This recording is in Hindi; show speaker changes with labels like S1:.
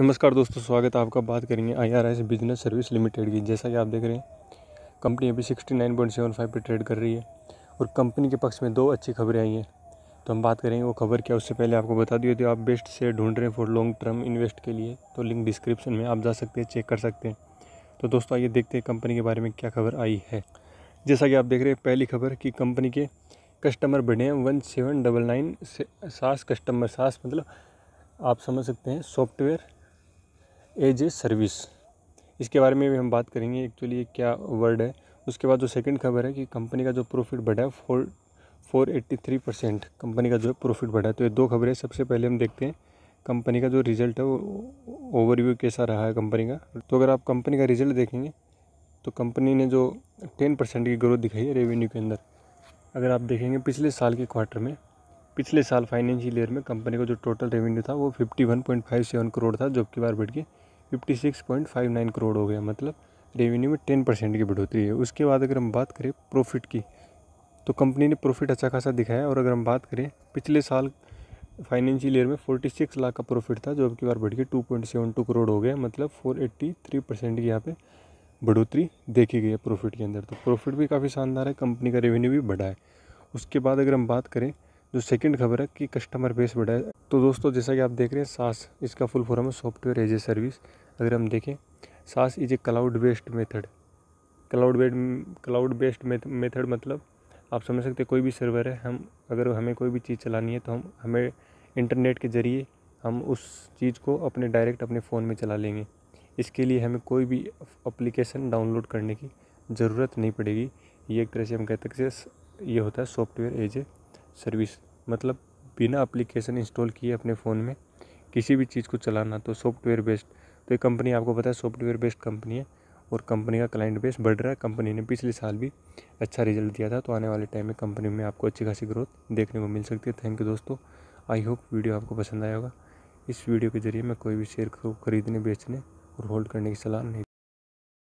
S1: नमस्कार दोस्तों स्वागत है आपका बात करेंगे आईआरएस बिजनेस सर्विस लिमिटेड की जैसा कि आप देख रहे हैं कंपनी अभी sixty nine point seven five पर ट्रेड कर रही है और कंपनी के पक्ष में दो अच्छी खबरें आई हैं तो हम बात करेंगे वो खबर क्या उससे पहले आपको बता दिए थे आप बेस्ट से ढूंढ रहे हैं फॉर लॉन्ग टर्म इन्वेस्ट के लिए तो लिंक डिस्क्रिप्शन में आप जा सकते हैं चेक कर सकते हैं तो दोस्तों आइए देखते हैं कंपनी के बारे में क्या खबर आई है जैसा कि आप देख रहे हैं पहली खबर कि कंपनी के कस्टमर बढ़े हैं one seven double nine SaaS customer SaaS मतलब आप समझ सकते हैं सॉफ्टवेयर एज ए सर्विस इसके बारे में भी हम बात करेंगे एक्चुअली क्या वर्ड है उसके बाद जो सेकंड खबर है कि कंपनी का जो प्रॉफिट बढ़ा है four four eighty three percent company का जो है प्रॉफिट बढ़ा है तो ये दो खबरें सबसे पहले हम देखते हैं कंपनी का जो रिज़ल्ट है वो ओवरव्यू कैसा रहा है कंपनी का तो अगर आप कंपनी का रिज़ल्ट देखेंगे तो कंपनी ने जो टेन परसेंट की ग्रोथ दिखाई है रेवेन्यू के अंदर अगर आप देखेंगे पिछले साल के क्वार्टर में पिछले साल फाइनेंशियल ईयर में कंपनी का जो टोटल रेवेन्यू था वो fifty one point five seven crore था जबकि बार बढ़ के fifty six point five nine crore हो गया मतलब रेवेन्यू में टेन परसेंट की बढ़ोतरी है उसके बाद अगर हम बात करें प्रॉफिट की तो कंपनी ने प्रॉफिट अच्छा खासा दिखाया और अगर हम बात करें पिछले साल फाइनेंशियल ईयर में फोर्टी सिक्स लाख का प्रॉफिट था जो अब की बार बढ़ के two point seven two crore हो गया मतलब फोर एट्टी थ्री परसेंट की यहाँ पर बढ़ोतरी देखी गई है प्रॉफिट के अंदर तो प्रॉफिट भी काफ़ी शानदार है कंपनी का रेवेन्यू भी बढ़ा है उसके बाद अगर हम बात करें जो सेकंड खबर है कि कस्टमर बेस बढ़ा है तो दोस्तों जैसा कि आप देख रहे हैं सास इसका फुल फॉर्म है सॉफ्टवेयर एज ए सर्विस अगर हम देखें SaaS is a cloud based method cloud based cloud based method मतलब आप समझ सकते हैं कोई भी सर्वर है हम अगर हमें कोई भी चीज़ चलानी है तो हम हमें इंटरनेट के ज़रिए हम उस चीज़ को अपने डायरेक्ट अपने फ़ोन में चला लेंगे इसके लिए हमें कोई भी अप्लीकेशन डाउनलोड करने की ज़रूरत नहीं पड़ेगी ये एक तरह से हम कहते हैं ये होता है सॉफ्टवेयर एज ए सर्विस मतलब बिना एप्लीकेशन इंस्टॉल किए अपने फ़ोन में किसी भी चीज़ को चलाना तो सॉफ्टवेयर बेस्ड तो ये कंपनी आपको पता है सॉफ्टवेयर बेस्ड कंपनी है और कंपनी का क्लाइंट बेस बढ़ रहा है कंपनी ने पिछले साल भी अच्छा रिजल्ट दिया था तो आने वाले टाइम में कंपनी में आपको अच्छी खासी ग्रोथ देखने को मिल सकती है थैंक यू दोस्तों आई होप वीडियो आपको पसंद आया होगा इस वीडियो के जरिए मैं कोई भी शेयर को खरीदने बेचने और होल्ड करने की सलाह नहीं